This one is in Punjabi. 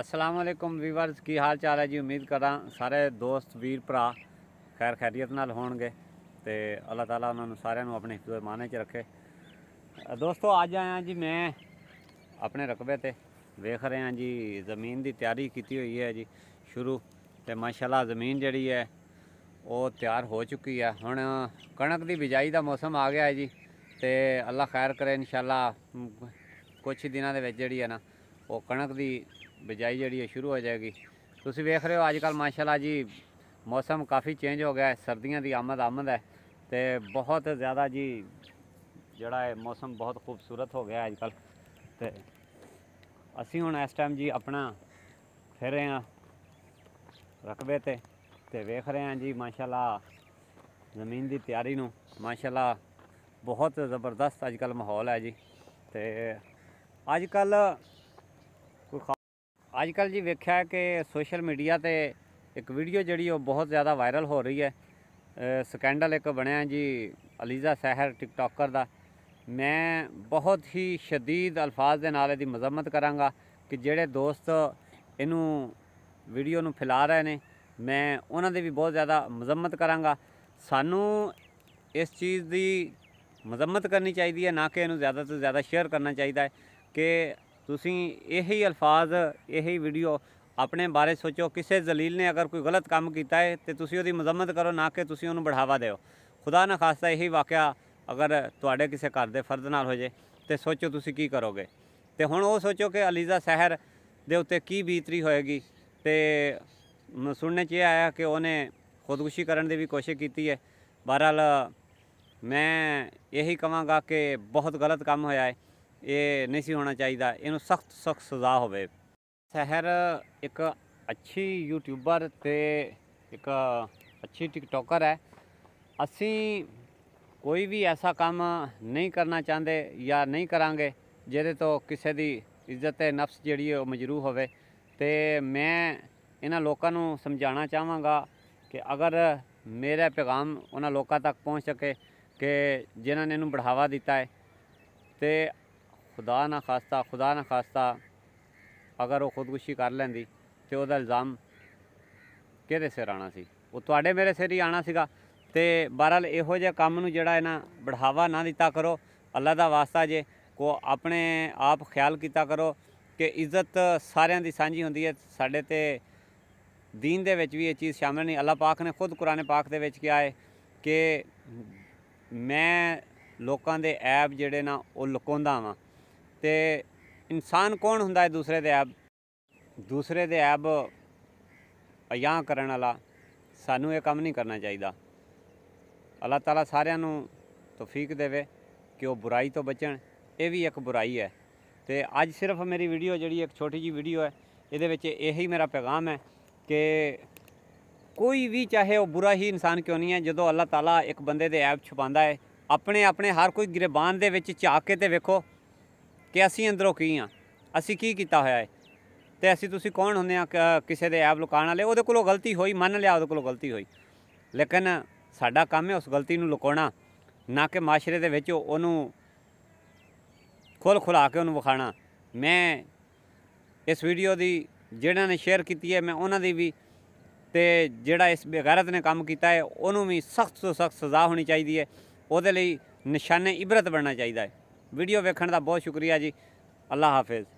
ਅਸਲਾਮ ਅਲੈਕੁਮ ਵੀਵਰਸ ਕੀ ਹਾਲ ਚਾਲ ਹੈ ਜੀ ਉਮੀਦ ਕਰਾਂ ਸਾਰੇ ਦੋਸਤ ਵੀਰ ਭਰਾ ਖੈਰ ਖੈਰੀਅਤ ਨਾਲ ਹੋਣਗੇ ਤੇ ਅੱਲਾਹ ਤਾਲਾ ਉਹਨਾਂ ਨੂੰ ਸਾਰਿਆਂ ਨੂੰ ਆਪਣੇ ਹਿਫਜ਼ੋ ਮਾਨੇ 'ਚ ਰੱਖੇ ਦੋਸਤੋ ਅੱਜ ਆਇਆ ਜੀ ਮੈਂ ਆਪਣੇ ਰਕਬੇ ਤੇ ਵੇਖ ਰਹੇ ਹਾਂ ਜੀ ਜ਼ਮੀਨ ਦੀ ਤਿਆਰੀ ਕੀਤੀ ਹੋਈ ਹੈ ਜੀ ਸ਼ੁਰੂ ਤੇ ਮਾਸ਼ਾਅੱਲਾ ਜ਼ਮੀਨ ਜਿਹੜੀ ਹੈ ਉਹ ਤਿਆਰ ਹੋ ਚੁੱਕੀ ਹੈ ਹੁਣ ਕਣਕ ਦੀ ਬਿਜਾਈ ਦਾ ਮੌਸਮ ਆ ਗਿਆ ਹੈ ਜੀ ਤੇ ਅੱਲਾ ਖੈਰ ਕਰੇ ਇਨਸ਼ਾਅੱਲਾ ਕੁਝ ਦਿਨਾਂ ਦੇ ਵਿੱਚ ਜਿਹੜੀ ਹੈ ਨਾ ਉਹ ਕਣਕ ਦੀ ਬਿਜਾਈ ਜਿਹੜੀ ਹੈ ਸ਼ੁਰੂ ਹੋ ਜਾਏਗੀ ਤੁਸੀਂ ਵੇਖ ਰਹੇ ਹੋ ਅੱਜ ਕੱਲ ਮਾਸ਼ਾਅੱਲਾ ਜੀ ਮੌਸਮ ਕਾਫੀ ਚੇਂਜ ਹੋ ਗਿਆ ਹੈ ਸਰਦੀਆਂ ਦੀ ਆਮਦ ਆਮਦ ਹੈ ਤੇ ਬਹੁਤ ਜ਼ਿਆਦਾ ਜੀ ਜਿਹੜਾ ਹੈ ਮੌਸਮ ਬਹੁਤ ਖੂਬਸੂਰਤ ਹੋ ਗਿਆ ਅੱਜ ਕੱਲ ਤੇ ਅਸੀਂ ਹੁਣ ਇਸ ਟਾਈਮ ਜੀ ਆਪਣਾ ਫਿਰ ਰਹੇ ਹਾਂ ਰਕਬੇ ਤੇ ਤੇ ਵੇਖ ਰਹੇ ਹਾਂ ਜੀ ਮਾਸ਼ਾਅੱਲਾ ਜ਼ਮੀਨ ਦੀ ਤਿਆਰੀ ਨੂੰ ਮਾਸ਼ਾਅੱਲਾ ਬਹੁਤ ਜ਼ਬਰਦਸਤ ਅੱਜ ਕੱਲ ਮਾਹੌਲ ਹੈ ਜੀ ਤੇ ਅੱਜ ਕੱਲ ਅੱਜ ਕੱਲ ਜੀ ਵੇਖਿਆ ਕਿ ਸੋਸ਼ਲ ਮੀਡੀਆ ਤੇ ਇੱਕ ਵੀਡੀਓ ਜਿਹੜੀ ਉਹ ਬਹੁਤ ਜ਼ਿਆਦਾ ਵਾਇਰਲ ਹੋ ਰਹੀ ਹੈ ਸਕੈਂਡਲ ਇੱਕ ਬਣਿਆ ਜੀ ਅਲੀਜ਼ਾ ਸਹਿਰ ਟਿਕਟੋਕਰ ਦਾ ਮੈਂ ਬਹੁਤ ਹੀ ਸ਼ਦੀਦ ਅਲਫਾਜ਼ ਦੇ ਨਾਲ ਇਹਦੀ ਮਜ਼ਮਤ ਕਰਾਂਗਾ ਕਿ ਜਿਹੜੇ ਦੋਸਤ ਇਹਨੂੰ ਵੀਡੀਓ ਨੂੰ ਫੈਲਾ ਰਹੇ ਨੇ ਮੈਂ ਉਹਨਾਂ ਦੇ ਵੀ ਬਹੁਤ ਜ਼ਿਆਦਾ ਮਜ਼ਮਤ ਕਰਾਂਗਾ ਸਾਨੂੰ ਇਸ ਚੀਜ਼ ਦੀ ਮਜ਼ਮਤ ਕਰਨੀ ਚਾਹੀਦੀ ਹੈ ਨਾ ਕਿ ਇਹਨੂੰ ਜ਼ਿਆਦਾ ਤੋਂ ਜ਼ਿਆਦਾ ਸ਼ੇਅਰ ਕਰਨਾ ਚਾਹੀਦਾ ਹੈ ਕਿ ਤੁਸੀਂ ਇਹੀ ਅਲਫਾਜ਼ ਇਹੀ ਵੀਡੀਓ ਆਪਣੇ ਬਾਰੇ ਸੋਚੋ ਕਿਸੇ ਜ਼ਲੀਲ ਨੇ ਅਗਰ ਕੋਈ ਗਲਤ ਕੰਮ ਕੀਤਾ ਹੈ ਤੇ ਤੁਸੀਂ ਉਹਦੀ ਮਜ਼ਮਤ ਕਰੋ ਨਾ ਕਿ ਤੁਸੀਂ ਉਹਨੂੰ ਬੜਾਵਾ ਦਿਓ ਖੁਦਾ ਨਾ ਖਾਸਤਾ ਇਹੀ ਵਾਕਿਆ ਅਗਰ ਤੁਹਾਡੇ ਕਿਸੇ ਘਰ ਦੇ ਫਰਦ ਨਾਲ ਹੋ ਜੇ ਤੇ ਸੋਚੋ ਤੁਸੀਂ ਕੀ ਕਰੋਗੇ ਤੇ ਹੁਣ ਉਹ ਸੋਚੋ ਕਿ ਅਲੀਜ਼ਾ ਸਹਿਰ ਦੇ ਉੱਤੇ ਕੀ ਬੀਤਰੀ ਹੋਏਗੀ ਤੇ ਸੁਣਨੇ 'ਚ ਇਹ ਆਇਆ ਕਿ ਉਹਨੇ ਖੁਦਕੁਸ਼ੀ ਕਰਨ ਦੀ ਵੀ ਕੋਸ਼ਿਸ਼ ਕੀਤੀ ਹੈ ਬਹਰਾਲ ਮੈਂ ਇਹੀ ਕਹਾਂਗਾ ਕਿ ਬਹੁਤ ਗਲਤ ਕੰਮ ਹੋਇਆ ਹੈ ਇਹ ਨਹੀਂ ਸੀ ਹੋਣਾ ਚਾਹੀਦਾ ਇਹਨੂੰ ਸਖਤ ਸਖਤ ਸਜ਼ਾ ਹੋਵੇ ਸਹਿਰ ਇੱਕ ਅੱਛੀ ਯੂਟਿਊਬਰ ਤੇ ਇੱਕ ਅੱਛੀ ਟਿਕਟੋਕਰ ਹੈ ਅਸੀਂ ਕੋਈ ਵੀ ਐਸਾ ਕੰਮ ਨਹੀਂ ਕਰਨਾ ਚਾਹੁੰਦੇ ਜਾਂ ਨਹੀਂ ਕਰਾਂਗੇ ਜਿਹਦੇ ਤੋਂ ਕਿਸੇ ਦੀ ਇੱਜ਼ਤ ਤੇ ਨਫਸ ਜਿਹੜੀ ਉਹ ਮਜਰੂਹ ਹੋਵੇ ਤੇ ਮੈਂ ਇਹਨਾਂ ਲੋਕਾਂ ਨੂੰ ਸਮਝਾਉਣਾ ਚਾਹਾਂਗਾ ਕਿ ਅਗਰ ਮੇਰਾ ਪੈਗਾਮ ਉਹਨਾਂ ਲੋਕਾਂ ਤੱਕ ਪਹੁੰਚ ਸਕੇ ਕਿ ਜਿਨ੍ਹਾਂ ਨੇ ਇਹਨੂੰ ਬੜਾਵਾ ਦਿੱਤਾ ਹੈ ਤੇ ਖੁਦਾ ਨਾ ਖਾਸਤਾ ਖੁਦਾ ਨਾ ਖਾਸਤਾ ਅਗਰ ਉਹ ਖੁਦਕੁਸ਼ੀ ਕਰ ਲੈਂਦੀ ਤੇ ਉਹਦਾ ਇਲਜ਼ਾਮ ਕਿਹਦੇ ਸਿਰ ਆਣਾ ਸੀ ਉਹ ਤੁਹਾਡੇ ਮੇਰੇ ਸਿਰ ਹੀ ਆਣਾ ਸੀਗਾ ਤੇ ਬਹਰਾਲ ਇਹੋ ਜਿਹਾ ਕੰਮ ਨੂੰ ਜਿਹੜਾ ਇਹਨਾਂ ਬੜਾਵਾ ਨਾ ਦਿੱਤਾ ਕਰੋ ਅੱਲਾ ਦਾ ਵਾਸਤਾ ਜੇ ਕੋ ਆਪਣੇ ਆਪ ਖਿਆਲ ਕੀਤਾ ਕਰੋ ਕਿ ਇੱਜ਼ਤ ਸਾਰਿਆਂ ਦੀ ਸਾਂਝੀ ਹੁੰਦੀ ਹੈ ਸਾਡੇ ਤੇ دین ਦੇ ਵਿੱਚ ਵੀ ਇਹ ਚੀਜ਼ ਸ਼ਾਮਿਲ ਨਹੀਂ ਅੱਲਾ ਪਾਕ ਨੇ ਖੁਦ ਕੁਰਾਨ ਪਾਕ ਦੇ ਵਿੱਚ ਕਿਹਾ ਹੈ ਕਿ ਮੈਂ ਲੋਕਾਂ ਦੇ ਐਬ ਜਿਹੜੇ ਨਾ ਉਹ ਲੁਕਾਉਂਦਾ ਵਾਂ ਤੇ ਇਨਸਾਨ ਕੌਣ ਹੁੰਦਾ ਹੈ ਦੂਸਰੇ ਦੇ ਐਬ ਦੂਸਰੇ ਦੇ ਐਬ ਅਯਾਂ ਕਰਨ ਵਾਲਾ ਸਾਨੂੰ ਇਹ ਕੰਮ ਨਹੀਂ ਕਰਨਾ ਚਾਹੀਦਾ ਅੱਲਾਹ ਤਾਲਾ ਸਾਰਿਆਂ ਨੂੰ ਤੌਫੀਕ ਦੇਵੇ ਕਿ ਉਹ ਬੁਰਾਈ ਤੋਂ ਬਚਣ ਇਹ ਵੀ ਇੱਕ ਬੁਰਾਈ ਹੈ ਤੇ ਅੱਜ ਸਿਰਫ ਮੇਰੀ ਵੀਡੀਓ ਜਿਹੜੀ ਇੱਕ ਛੋਟੀ ਜੀ ਵੀਡੀਓ ਹੈ ਇਹਦੇ ਵਿੱਚ ਇਹੀ ਮੇਰਾ ਪੈਗਾਮ ਹੈ ਕਿ ਕੋਈ ਵੀ ਚਾਹੇ ਉਹ ਬੁਰਾ ਹੀ ਇਨਸਾਨ ਕਿਉਂ ਨਹੀਂ ਹੈ ਜਦੋਂ ਅੱਲਾਹ ਤਾਲਾ ਇੱਕ ਬੰਦੇ ਦੇ ਐਬ ਛੁਪਾਉਂਦਾ ਹੈ ਆਪਣੇ ਆਪਣੇ ਹਰ ਕੋਈ ਗਿਰਬਾਨ ਦੇ ਵਿੱਚ ਝਾਕ ਕੇ ਤੇ ਵੇਖੋ ਕਿ ਅਸੀਂ ਅੰਦਰੋਂ ਕੀ ਆ ਅਸੀਂ ਕੀ ਕੀਤਾ ਹੋਇਆ ਹੈ ਤੇ ਅਸੀਂ ਤੁਸੀਂ ਕੌਣ ਹੁੰਦੇ ਆ ਕਿਸੇ ਦੇ ਐਬ ਲੁਕਾਉਣ ਵਾਲੇ ਉਹਦੇ ਕੋਲੋਂ ਗਲਤੀ ਹੋਈ ਮੰਨ ਲਿਆ ਉਹਦੇ ਕੋਲੋਂ ਗਲਤੀ ਹੋਈ ਲੇਕਿਨ ਸਾਡਾ ਕੰਮ ਹੈ ਉਸ ਗਲਤੀ ਨੂੰ ਲੁਕਾਉਣਾ ਨਾ ਕਿ ਮਾਸ਼ਰੇ ਦੇ ਵਿੱਚ ਉਹਨੂੰ ਖੋਲ ਖੁਲਾ ਕੇ ਉਹਨੂੰ ਵਿਖਾਣਾ ਮੈਂ ਇਸ ਵੀਡੀਓ ਦੀ ਜਿਹੜਾ ਨੇ ਸ਼ੇਅਰ ਕੀਤੀ ਹੈ ਮੈਂ ਉਹਨਾਂ ਦੀ ਵੀ ਤੇ ਜਿਹੜਾ ਇਸ ਬੇਗਰਤ ਨੇ ਕੰਮ ਕੀਤਾ ਹੈ ਉਹਨੂੰ ਵੀ ਸਖਤ ਤੋਂ ਸਖਤ ਸਜ਼ਾ ਹੋਣੀ ਚਾਹੀਦੀ ਹੈ ਉਹਦੇ ਲਈ ਨਿਸ਼ਾਨੇ ਇਬਰਤ ਬਣਨਾ ਚਾਹੀਦਾ ਹੈ ਵੀਡੀਓ ਵੇਖਣ ਦਾ ਬਹੁਤ ਸ਼ੁਕਰੀਆ ਜੀ ਅੱਲਾ ਹਾਫਿਜ਼